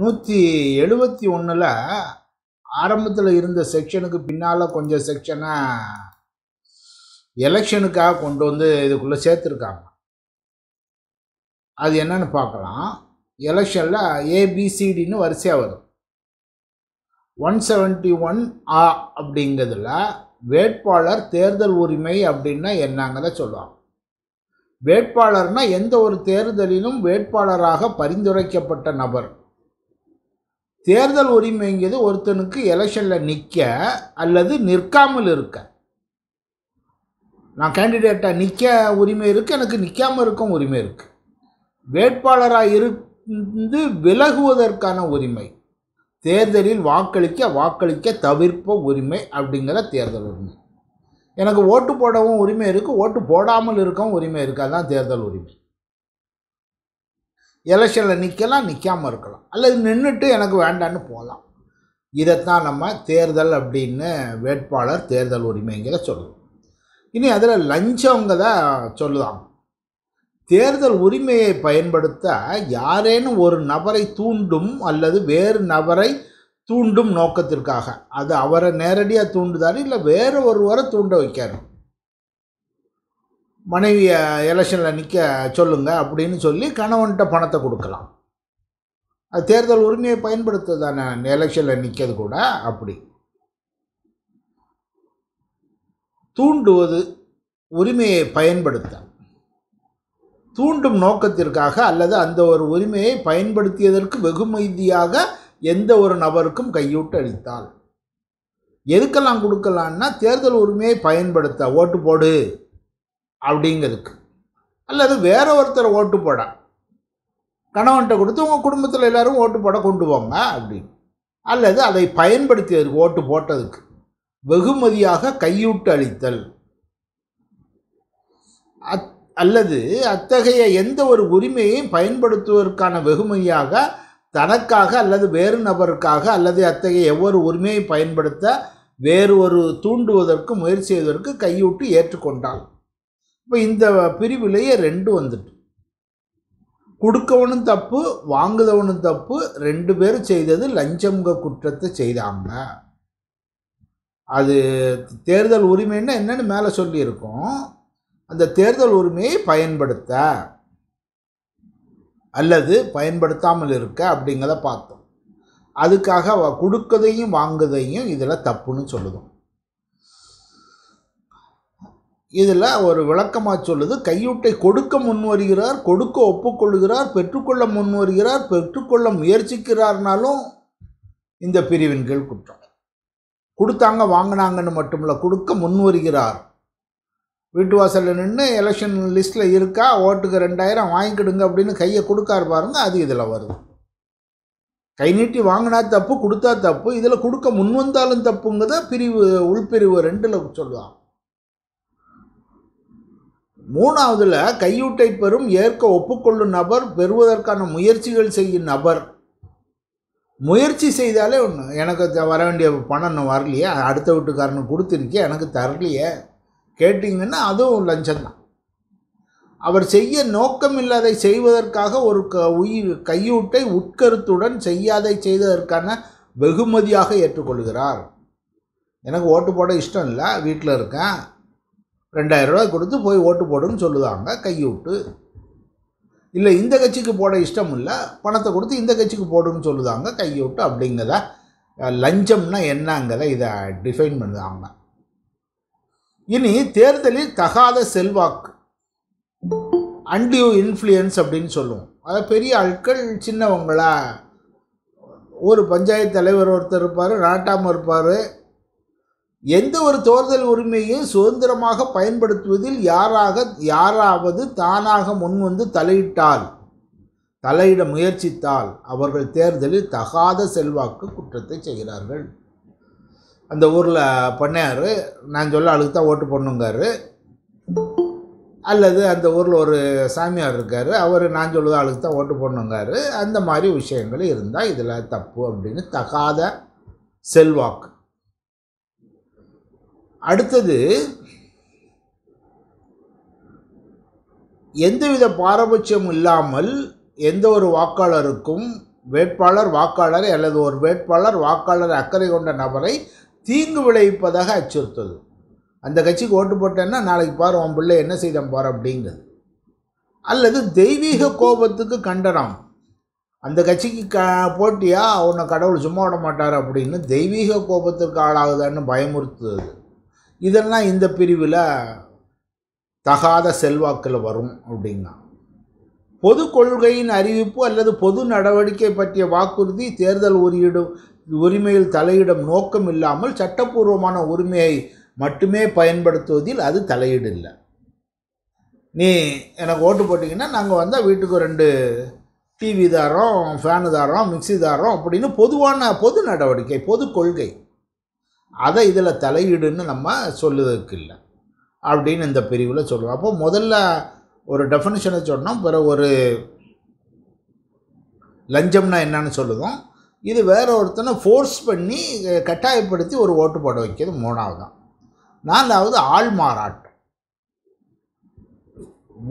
நூற்றி எழுபத்தி ஒன்றில் ஆரம்பத்தில் இருந்த செக்ஷனுக்கு பின்னால் கொஞ்சம் செக்ஷனை எலெக்ஷனுக்காக கொண்டு வந்து இதுக்குள்ளே சேர்த்துருக்காங்க அது என்னன்னு பார்க்கலாம் எலெக்ஷனில் ஏபிசிடின்னு வரிசையாக வரும் ஒன் செவன்ட்டி ஒன் ஆ அப்படிங்கிறதுல வேட்பாளர் தேர்தல் உரிமை அப்படின்னா என்னங்கிறத சொல்லுவாங்க வேட்பாளர்னால் எந்த ஒரு தேர்தலிலும் வேட்பாளராக பரிந்துரைக்கப்பட்ட நபர் தேர்தல் உரிமைங்கிறது ஒருத்தனுக்கு எலெக்ஷனில் நிற்க அல்லது நிற்காமல் இருக்க நான் கேண்டிடேட்டாக நிற்க உரிமை இருக்குது எனக்கு நிற்காமல் இருக்கும் உரிமை இருக்குது வேட்பாளராக இருந்து விலகுவதற்கான உரிமை தேர்தலில் வாக்களிக்க வாக்களிக்க தவிர்ப்ப உரிமை அப்படிங்கிற தேர்தல் உரிமை எனக்கு ஓட்டு போடவும் உரிமை இருக்குது ஓட்டு போடாமல் இருக்கவும் உரிமை இருக்குது அதுதான் தேர்தல் உரிமை எலெக்ஷனில் நிற்கலாம் நிற்காமல் இருக்கலாம் அல்லது நின்றுட்டு எனக்கு வேண்டான்னு போகலாம் இதைத்தான் நம்ம தேர்தல் அப்படின்னு வேட்பாளர் தேர்தல் உரிமைங்கிற சொல்லுவோம் இனி அதில் தான் சொல்லுதாம் தேர்தல் உரிமையை பயன்படுத்த யாரேனும் ஒரு நபரை தூண்டும் அல்லது வேறு நபரை தூண்டும் நோக்கத்திற்காக அது அவரை நேரடியாக தூண்டுதாரு இல்லை வேறு ஒருவரை தூண்ட வைக்கணும் மனைவியை எலெக்ஷனில் நிற்க சொல்லுங்கள் அப்படின்னு சொல்லி கணவன்கிட்ட பணத்தை கொடுக்கலாம் அது தேர்தல் உரிமையை பயன்படுத்த தானே எலெக்ஷனில் நிற்கிறது கூட அப்படி தூண்டுவது உரிமையை பயன்படுத்த தூண்டும் நோக்கத்திற்காக அல்லது அந்த ஒரு உரிமையை பயன்படுத்தியதற்கு வெகுமதியாக எந்த ஒரு நபருக்கும் கையூட்டு அளித்தால் எதுக்கெல்லாம் கொடுக்கலான்னா தேர்தல் உரிமையை பயன்படுத்த ஓட்டு போடு அப்படிங்கிறதுக்கு அல்லது வேற ஒருத்தர் ஓட்டு போட கணவன்கிட்ட கொடுத்து உங்கள் குடும்பத்தில் எல்லோரும் ஓட்டு போட கொண்டு போங்க அப்படின்னு அல்லது அதை பயன்படுத்தியதுக்கு ஓட்டு போட்டதுக்கு வெகுமதியாக கையூட்டு அளித்தல் அத் அல்லது அத்தகைய எந்த ஒரு உரிமையையும் பயன்படுத்துவதற்கான வெகுமதியாக தனக்காக அல்லது வேறு நபருக்காக அல்லது அத்தகைய எவ்வொரு உரிமையை பயன்படுத்த வேறு ஒரு தூண்டுவதற்கு முயற்சி செய்வதற்கு கையூட்டு ஏற்றுக்கொண்டாள் இப்போ இந்த பிரிவிலேயே ரெண்டு வந்துட்டு கொடுக்கவனும் தப்பு வாங்குதவனும் தப்பு ரெண்டு பேரும் செய்தது லஞ்சமுக குற்றத்தை செய்தாங்க அது தேர்தல் உரிமைன்னா என்னென்னு மேலே சொல்லியிருக்கோம் அந்த தேர்தல் உரிமையை பயன்படுத்த அல்லது பயன்படுத்தாமல் இருக்க அப்படிங்கிறத பார்த்தோம் அதுக்காக கொடுக்கதையும் வாங்குதையும் இதில் தப்புன்னு சொல்லுதும் இதில் ஒரு விளக்கமாக சொல்லுது கையூட்டை கொடுக்க முன்வருகிறார் கொடுக்க ஒப்புக்கொள்கிறார் பெற்றுக்கொள்ள முன்வருகிறார் பெற்றுக்கொள்ள முயற்சிக்கிறார்னாலும் இந்த பிரிவின் கீழ் குற்றம் கொடுத்தாங்க வாங்கினாங்கன்னு மட்டும் இல்லை கொடுக்க முன்வருகிறார் வீட்டு வாசலில் நின்று எலெக்ஷன் லிஸ்ட்டில் இருக்கா ஓட்டுக்கு ரெண்டாயிரம் வாங்கிக்கிடுங்க அப்படின்னு கையை கொடுக்காரு பாருங்கள் அது இதில் வருது கை நீட்டி வாங்கினா தப்பு கொடுத்தா தப்பு இதில் கொடுக்க முன்வந்தாலும் தப்புங்கிறத பிரிவு உள்பிரிவு ரெண்டில் சொல்லுவாங்க மூணாவதில் கையூட்டை பெறும் ஏற்க ஒப்புக்கொள்ளும் நபர் பெறுவதற்கான முயற்சிகள் செய்யும் நபர் முயற்சி செய்தாலே ஒன்று எனக்கு வர வேண்டிய பணம் இன்னும் வரலையே அடுத்த வீட்டுக்காரனு கொடுத்துருக்கே எனக்கு தரலையே கேட்டிங்கன்னா அதுவும் லஞ்சம்தான் அவர் செய்ய நோக்கம் இல்லாதை செய்வதற்காக ஒரு க உயிர் கையூட்டை உட்கருத்துடன் செய்யாதை செய்ததற்கான வெகுமதியாக ஏற்றுக்கொள்கிறார் எனக்கு ஓட்டு போட இஷ்டம் இல்லை வீட்டில் இருக்கேன் ரூபா கொடுத்து போய் ஓட்டு போடுன்னு சொல்லுவாங்க கையூட்டு இல்லை இந்த கட்சிக்கு போட இஷ்டம் இல்லை பணத்தை கொடுத்து இந்த கட்சிக்கு போடுன்னு சொல்லுதாங்க கையூட்டு அப்படிங்கிறத லஞ்சம்னா என்னங்கிறத இதை டிஃபைன் பண்ணுவாங்க இனி தேர்தலில் தகாத செல்வாக்கு அன்டியூ இன்ஃப்ளூயன்ஸ் அப்படின்னு சொல்லுவோம் அதை பெரிய ஆட்கள் சின்னவங்களா ஒரு பஞ்சாயத்து தலைவர் ஒருத்தர் இருப்பார் நாட்டாமல் இருப்பார் எந்த ஒரு தேர்தல் உரிமையை சுதந்திரமாக பயன்படுத்துவதில் யாராக யாராவது தானாக முன்வந்து தலையிட்டால் தலையிட முயற்சித்தால் அவர்கள் தேர்தலில் தகாத செல்வாக்கு குற்றத்தை செய்கிறார்கள் அந்த ஊரில் பண்ணையார் நான் சொல்ல அழுக்கு தான் ஓட்டு பண்ணுங்கார் அல்லது அந்த ஊரில் ஒரு சாமியார் இருக்கார் அவர் நான் சொல்லுவது ஆளுக்கு தான் ஓட்டு போடணுங்காரு அந்த மாதிரி விஷயங்கள் இருந்தால் இதில் தப்பு அப்படின்னு தகாத செல்வாக்கு அடுத்தது எந்தவித பாரபட்சம் இல்லாமல் எந்த ஒரு வாக்காளருக்கும் வேட்பாளர் வாக்காளரை அல்லது ஒரு வேட்பாளர் வாக்காளர் அக்கறை கொண்ட நபரை தீங்கு விளைவிப்பதாக அச்சுறுத்தது அந்த கட்சிக்கு ஓட்டு போட்டேன்னா நாளைக்கு பாரு உன் பிள்ளை என்ன செய்தான் பாரு அப்படிங்கிறது அல்லது தெய்வீக கோபத்துக்கு கண்டனம் அந்த கட்சிக்கு க போட்டியா உன்னை கடவுள் சும்மா விட மாட்டார் அப்படின்னு தெய்வீக கோபத்திற்கு ஆளாகுதான்னு பயமுறுத்துது இதெல்லாம் இந்த பிரிவில் தகாத செல்வாக்கில் வரும் அப்படின்னா பொது கொள்கையின் அறிவிப்பு அல்லது பொது நடவடிக்கை பற்றிய வாக்குறுதி தேர்தல் உரியிடும் உரிமையில் தலையிடும் நோக்கம் இல்லாமல் சட்டப்பூர்வமான உரிமையை மட்டுமே பயன்படுத்துவதில் அது தலையீடு இல்லை நீ எனக்கு ஓட்டு போட்டிங்கன்னா நாங்கள் வந்தால் வீட்டுக்கு ரெண்டு டிவி தாரம் ஃபேனு தாரம் மிக்சி தாரோம் அப்படின்னு பொதுவான பொது நடவடிக்கை பொது கொள்கை அதை இதில் தலையீடுன்னு நம்ம சொல்லுவதற்கு இல்லை அப்படின்னு இந்த பிரிவில் சொல்லுவோம் அப்போ முதல்ல ஒரு டெஃபனிஷனை சொன்னோம் பிற ஒரு லஞ்சம்னா என்னன்னு சொல்லுவோம் இது வேற ஒருத்தனை ஃபோர்ஸ் பண்ணி கட்டாயப்படுத்தி ஒரு ஓட்டு போட வைக்கிறது மூணாவது தான் நாலாவது ஆள் மாறாட்டம்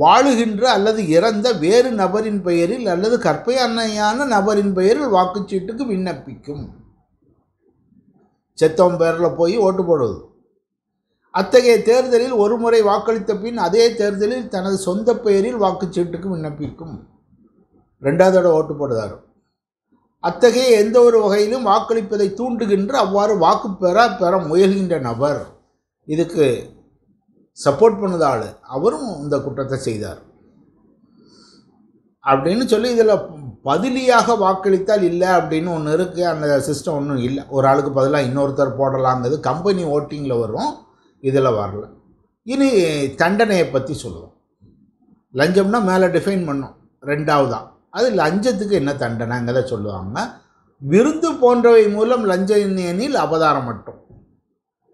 வாழுகின்ற அல்லது இறந்த வேறு நபரின் பெயரில் அல்லது கற்பையான நபரின் பெயரில் வாக்குச்சீட்டுக்கு விண்ணப்பிக்கும் செத்தவன் பேரில் போய் ஓட்டு போடுவது அத்தகைய தேர்தலில் ஒரு முறை வாக்களித்த பின் அதே தேர்தலில் தனது சொந்த பெயரில் வாக்குச்சீட்டுக்கு விண்ணப்பிக்கும் ரெண்டாவது தடவை ஓட்டு போடுதார் அத்தகைய எந்த ஒரு வகையிலும் வாக்களிப்பதை தூண்டுகின்ற அவ்வாறு வாக்கு பெற பெற முயல்கின்ற நபர் இதுக்கு சப்போர்ட் பண்ணதால் அவரும் இந்த குற்றத்தை செய்தார் அப்படின்னு சொல்லி இதில் பதிலியாக வாக்களித்தால் இல்லை அப்படின்னு ஒன்று இருக்குது அந்த சிஸ்டம் ஒன்றும் இல்லை ஒரு ஆளுக்கு பதிலாக இன்னொருத்தர் போடலாங்கிறது கம்பெனி ஓட்டிங்கில் வரும் இதில் வரல இனி தண்டனையை பற்றி சொல்லுவோம் லஞ்சம்னா மேலே டிஃபைன் பண்ணும் ரெண்டாவதான் அது லஞ்சத்துக்கு என்ன தண்டனைங்கிறத சொல்லுவாங்க விருந்து போன்றவை மூலம் லஞ்சம் எண்ணில் அபதாரம் மட்டும்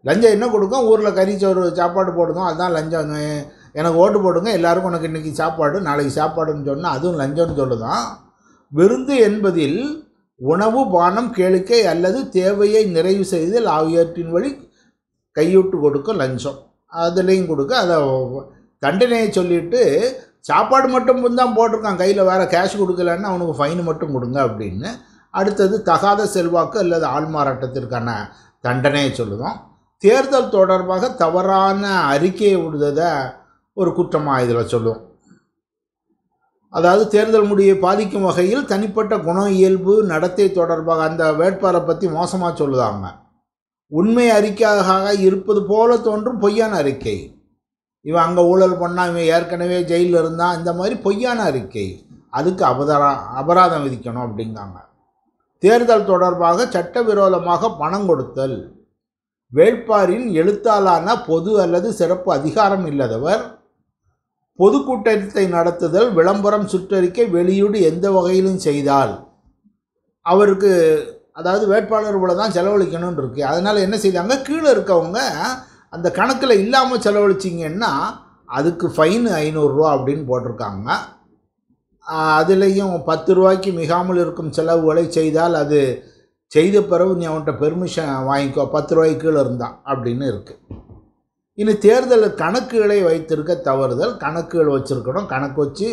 லஞ்சம் என்ன கொடுக்கும் ஊரில் கறி சோறு சாப்பாடு போடுதோ அதுதான் லஞ்சம் எனக்கு ஓட்டு போடுங்க எல்லாருக்கும் உனக்கு இன்றைக்கி சாப்பாடு நாளைக்கு சாப்பாடுன்னு சொன்னால் அதுவும் லஞ்சம்னு சொல்லுதான் விருந்து என்பதில் உணவு பானம் கேளிக்கை அல்லது தேவையை நிறைவு செய்தல் ஆகியவற்றின் வழி கையூட்டு கொடுக்க லஞ்சம் அதுலேயும் கொடுக்க அதை தண்டனையை சொல்லிவிட்டு சாப்பாடு மட்டும் தான் போட்டிருக்கான் கையில் வேறு கேஷ் கொடுக்கலன்னு அவனுக்கு ஃபைன் மட்டும் கொடுங்க அப்படின்னு அடுத்தது தகாத செல்வாக்கு அல்லது ஆள்மாறாட்டத்திற்கான தண்டனையை சொல்லுவோம் தேர்தல் தொடர்பாக தவறான அறிக்கையை விடுததை ஒரு குற்றமாக இதில் சொல்லுவோம் அதாவது தேர்தல் முடிவை பாதிக்கும் வகையில் தனிப்பட்ட குண இயல்பு நடத்தை தொடர்பாக அந்த வேட்பாளரை பற்றி மோசமாக சொல்லுதாங்க உண்மை அறிக்கையாக இருப்பது போல தோன்றும் பொய்யான அறிக்கை இவன் அங்கே ஊழல் பண்ணால் இவன் ஏற்கனவே ஜெயிலில் இருந்தான் இந்த மாதிரி பொய்யான அறிக்கை அதுக்கு அபதரா அபராதம் விதிக்கணும் அப்படிங்காங்க தேர்தல் தொடர்பாக சட்டவிரோதமாக பணம் கொடுத்தல் வேட்பாரின் எழுத்தாளான பொது அல்லது சிறப்பு அதிகாரம் இல்லாதவர் பொதுக்கூட்டத்தை நடத்துதல் விளம்பரம் சுற்றறிக்கை வெளியீடு எந்த வகையிலும் செய்தால் அவருக்கு அதாவது வேட்பாளர் போல தான் செலவழிக்கணும்னு இருக்குது அதனால் என்ன செய்தாங்க கீழே இருக்கவங்க அந்த கணக்கில் இல்லாமல் செலவழிச்சிங்கன்னா அதுக்கு ஃபைனு ஐநூறுரூவா அப்படின்னு போட்டிருக்காங்க அதுலேயும் பத்து ரூபாய்க்கு மிகாமல் இருக்கும் செலவுகளை செய்தால் அது செய்த பிறகு நீ அவன்கிட்ட பெர்மிஷன் வாங்கிக்கோ பத்து ரூபாய்க்கு கீழே இருந்தான் அப்படின்னு இருக்குது இனி தேர்தல் கணக்குகளை வைத்திருக்க தவறுதல் கணக்குகள் வச்சுருக்கணும் கணக்கு வச்சு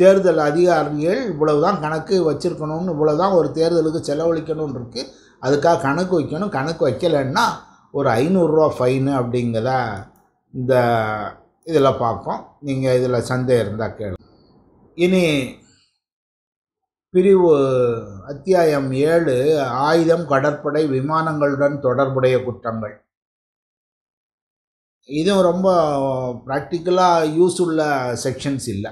தேர்தல் அதிகாரிகள் இவ்வளவுதான் கணக்கு வச்சுருக்கணும்னு இவ்வளோதான் ஒரு தேர்தலுக்கு செலவழிக்கணும்னு இருக்குது அதுக்காக கணக்கு வைக்கணும் கணக்கு வைக்கலைன்னா ஒரு ஐநூறுரூவா ஃபைனு அப்படிங்கிற இந்த இதில் பார்ப்போம் நீங்கள் இதில் சந்தேகம் இருந்தால் கேளு இனி பிரிவு அத்தியாயம் ஏழு ஆயுதம் கடற்படை விமானங்களுடன் தொடர்புடைய குற்றங்கள் இதுவும் ரொம்ப ப்ராக்டிக்கலாக யூஸ் உள்ள செக்ஷன்ஸ் இல்லை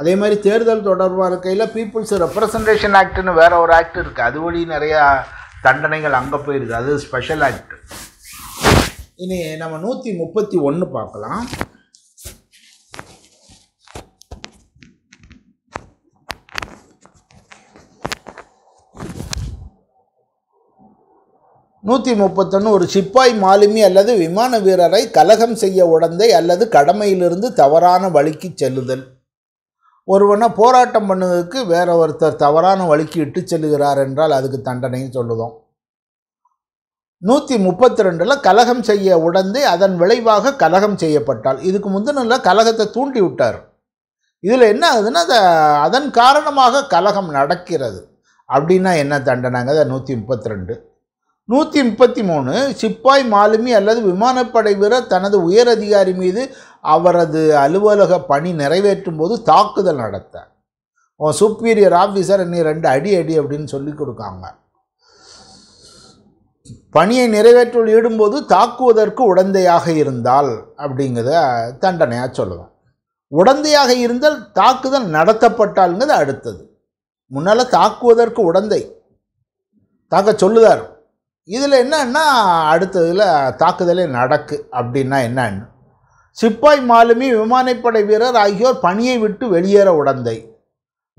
அதே மாதிரி தேர்தல் தொடர்பாக இருக்கையில் பீப்புள்ஸ் ரெப்ரசன்டேஷன் ஆக்ட்னு வேறு ஒரு ஆக்ட் இருக்குது அது வழி நிறையா தண்டனைகள் அங்கே போயிடுது அது ஸ்பெஷல் ஆக்ட் இனி நம்ம நூற்றி முப்பத்தி ஒன்று பார்க்கலாம் நூற்றி முப்பத்தொன்று ஒரு சிப்பாய் மாலுமி அல்லது விமான வீரரை கலகம் செய்ய உடந்தை அல்லது கடமையிலிருந்து தவறான வழிக்கு செல்லுதல் ஒருவனை போராட்டம் பண்ணதுக்கு வேற ஒருத்தர் தவறான வழிக்கு இட்டு செல்லுகிறார் என்றால் அதுக்கு தண்டனையும் சொல்லுதோம் நூற்றி முப்பத்தி ரெண்டில் கலகம் செய்ய உடந்தை அதன் விளைவாக கலகம் செய்யப்பட்டால் இதுக்கு முந்தினில் கலகத்தை தூண்டி விட்டார் இதில் என்ன ஆகுதுன்னா அதன் காரணமாக கலகம் நடக்கிறது அப்படின்னா என்ன தண்டனைங்க நூற்றி முப்பத்தி ரெண்டு நூற்றி முப்பத்தி மூணு சிப்பாய் மாலுமி அல்லது விமானப்படை வீரர் தனது உயர் அதிகாரி மீது அவரது அலுவலக பணி நிறைவேற்றும் போது தாக்குதல் நடத்த உன் சுப்பீரியர் ஆஃபீஸர் என்னை ரெண்டு அடி அடி அப்படின்னு சொல்லி கொடுக்காங்க பணியை நிறைவேற்றல் ஈடும்போது தாக்குவதற்கு உடந்தையாக இருந்தால் அப்படிங்கிறத தண்டனையாக சொல்லுவேன் உடந்தையாக இருந்தால் தாக்குதல் நடத்தப்பட்டாலுங்கிறது அடுத்தது முன்னால் தாக்குவதற்கு உடந்தை தாக்க சொல்லுதார் இதில் என்னன்னா அடுத்ததில் தாக்குதலே நடக்கு அப்படின்னா என்னன்னு சிப்பாய் மாலுமி விமானப்படை வீரர் ஆகியோர் பணியை விட்டு வெளியேற உடந்தை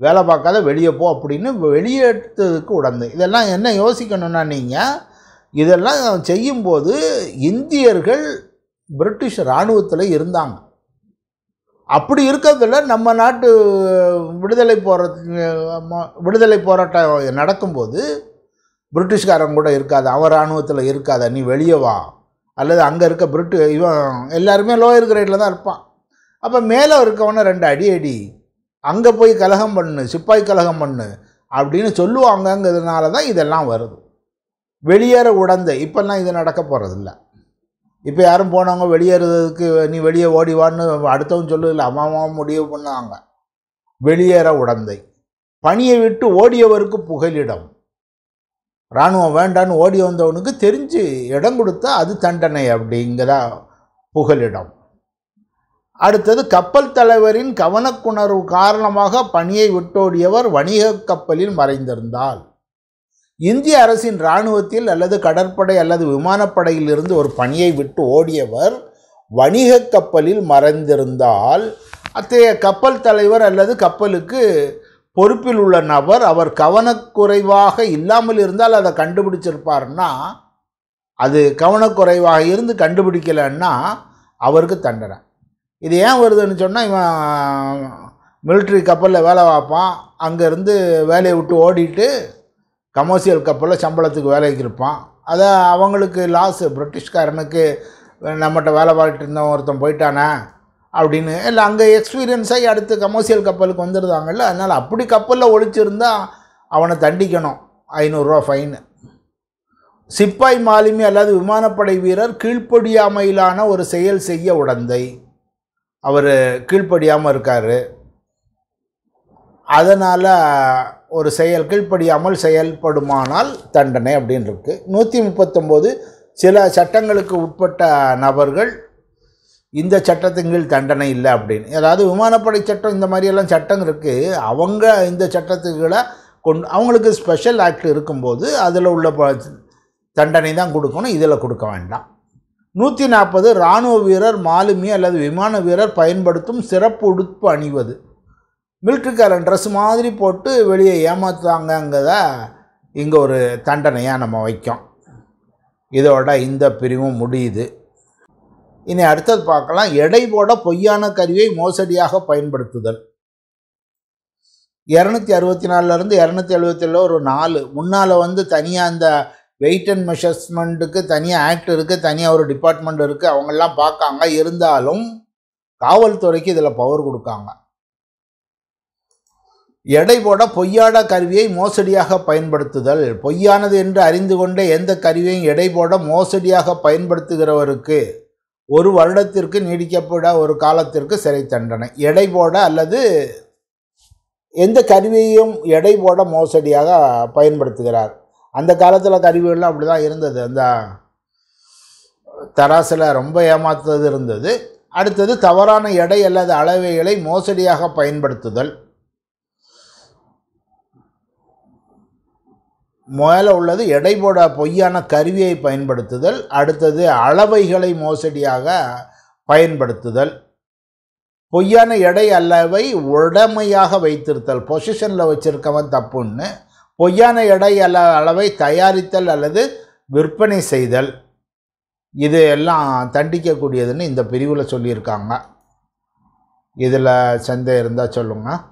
வேலை பார்க்காத வெளியே போ அப்படின்னு வெளியேற்றதுக்கு உடந்தை இதெல்லாம் என்ன யோசிக்கணும்னா நீங்கள் இதெல்லாம் செய்யும்போது இந்தியர்கள் பிரிட்டிஷ் இராணுவத்தில் இருந்தாங்க அப்படி இருக்கிறதுல நம்ம நாட்டு விடுதலை போற விடுதலை போராட்டம் நடக்கும்போது பிரிட்டிஷ்காரன் கூட இருக்காது அவன் இராணுவத்தில் இருக்காத நீ வெளியே வா அல்லது அங்கே இருக்க பிரிட்டு இவன் எல்லாருமே லோயர் கிரேடில் தான் இருப்பான் அப்போ மேலே இருக்கவனை ரெண்டு அடி அடி அங்கே போய் கலகம் பண்ணு சிப்பாய் கலகம் பண்ணு அப்படின்னு சொல்லுவாங்கங்கிறதுனால தான் இதெல்லாம் வருது வெளியேற உடந்தை இப்போல்லாம் இது நடக்க போகிறதில்ல இப்போ யாரும் போனவங்க வெளியேறதுக்கு நீ வெளியே ஓடிவான்னு அடுத்தவன் சொல்லல அம்மாவும் முடிவு பண்ணாங்க வெளியேற உடந்தை பணியை விட்டு ஓடியவருக்கு புகலிடம் இராணுவம் வேண்டான்னு ஓடி வந்தவனுக்கு தெரிஞ்சு இடம் கொடுத்தா அது தண்டனை அப்படிங்கிறா புகலிடம் அடுத்தது கப்பல் தலைவரின் கவனக்குணர்வு காரணமாக பணியை விட்டோடியவர் வணிக கப்பலில் மறைந்திருந்தால் இந்திய அரசின் இராணுவத்தில் அல்லது கடற்படை அல்லது விமானப்படையில் இருந்து ஒரு பணியை விட்டு ஓடியவர் வணிக கப்பலில் மறைந்திருந்தால் அத்தகைய கப்பல் தலைவர் அல்லது கப்பலுக்கு பொறுப்பில் உள்ள நபர் அவர் கவனக்குறைவாக இல்லாமல் இருந்தால் அதை கண்டுபிடிச்சிருப்பார்னா அது கவனக்குறைவாக இருந்து கண்டுபிடிக்கலைன்னா அவருக்கு தண்டனை இது ஏன் வருதுன்னு சொன்னால் இவன் மிலிட்ரி கப்பலில் வேலை பார்ப்பான் அங்கேருந்து வேலையை விட்டு ஓடிட்டு கமர்ஷியல் கப்பலில் சம்பளத்துக்கு வேலைக்கு இருப்பான் அதை அவங்களுக்கு லாஸு பிரிட்டிஷ்காரனுக்கு நம்மகிட்ட வேலை பார்த்துட்டு இருந்தவன் ஒருத்தன் போயிட்டானே அப்படின்னு இல்லை அங்கே எக்ஸ்பீரியன்ஸாக அடுத்து கமர்ஷியல் கப்பலுக்கு வந்துடுதாங்கல்ல அதனால் அப்படி கப்பலில் ஒழிச்சிருந்தால் அவனை தண்டிக்கணும் ஐநூறுரூவா ஃபைனு சிப்பாய் மாலுமி அல்லது விமானப்படை வீரர் கீழ்ப்படியாமையிலான ஒரு செயல் செய்ய உடந்தை அவர் கீழ்ப்படியாமல் இருக்கார் அதனால் ஒரு செயல் கீழ்ப்படியாமல் செயல்படுமானால் தண்டனை அப்படின்னு இருக்குது நூற்றி முப்பத்தொம்போது சில சட்டங்களுக்கு உட்பட்ட நபர்கள் இந்த சட்டத்தின் கீழ் தண்டனை இல்லை அப்படின்னு அதாவது விமானப்படை சட்டம் இந்த மாதிரியெல்லாம் சட்டம் இருக்குது அவங்க இந்த சட்டத்துக்களை கொண்டு அவங்களுக்கு ஸ்பெஷல் ஆக்ட் இருக்கும்போது அதில் உள்ள தண்டனை தான் கொடுக்கணும் இதில் கொடுக்க வேண்டாம் நூற்றி நாற்பது இராணுவ வீரர் மாலுமி அல்லது விமான வீரர் பயன்படுத்தும் சிறப்பு உடுப்பு அணிவது மில்ட்ரிக்காரன் ட்ரெஸ் மாதிரி போட்டு வெளியே ஏமாத்துவாங்கங்கிறத இங்கே ஒரு தண்டனையாக நம்ம வைக்கோம் இதோட இந்த பிரிவும் முடியுது இனி அடுத்தது பார்க்கலாம் எடை போட பொய்யான கருவியை மோசடியாக பயன்படுத்துதல் இரநூத்தி அறுபத்தி நாலுலேருந்து இரநூத்தி ஏழு ஒரு நாலு முன்னால் வந்து தனியாக அந்த வெயிட் அண்ட் மெஷர்ஸ்மெண்ட்டுக்கு தனியாக ஆக்ட் இருக்குது தனியாக ஒரு டிபார்ட்மெண்ட் இருக்குது அவங்கெல்லாம் பார்க்காங்க இருந்தாலும் காவல்துறைக்கு இதில் பவர் கொடுக்காங்க எடை போட பொய்யாட கருவியை மோசடியாக பயன்படுத்துதல் பொய்யானது என்று அறிந்து கொண்டே எந்த கருவியையும் எடை போட மோசடியாக பயன்படுத்துகிறவருக்கு ஒரு வருடத்திற்கு நீடிக்கப்பட ஒரு காலத்திற்கு சிறை தண்டனை எடை போட அல்லது எந்த கருவியையும் எடை போட மோசடியாக பயன்படுத்துகிறார் அந்த காலத்தில் கருவிகள்லாம் அப்படி தான் இருந்தது அந்த தராசில் ரொம்ப ஏமாத்தது இருந்தது அடுத்தது தவறான எடை அல்லது அளவைகளை மோசடியாக பயன்படுத்துதல் முதல்ல உள்ளது எடைபோட பொய்யான கருவியை பயன்படுத்துதல் அடுத்தது அளவைகளை மோசடியாக பயன்படுத்துதல் பொய்யான எடை அல்லவை உடமையாக வைத்திருத்தல் பொசிஷனில் வச்சுருக்கவன் தப்புன்னு பொய்யான எடை அல்ல அளவை தயாரித்தல் அல்லது விற்பனை செய்தல் இது எல்லாம் தண்டிக்கக்கூடியதுன்னு இந்த பிரிவில் சொல்லியிருக்காங்க இதில் சந்தை இருந்தால் சொல்லுங்கள்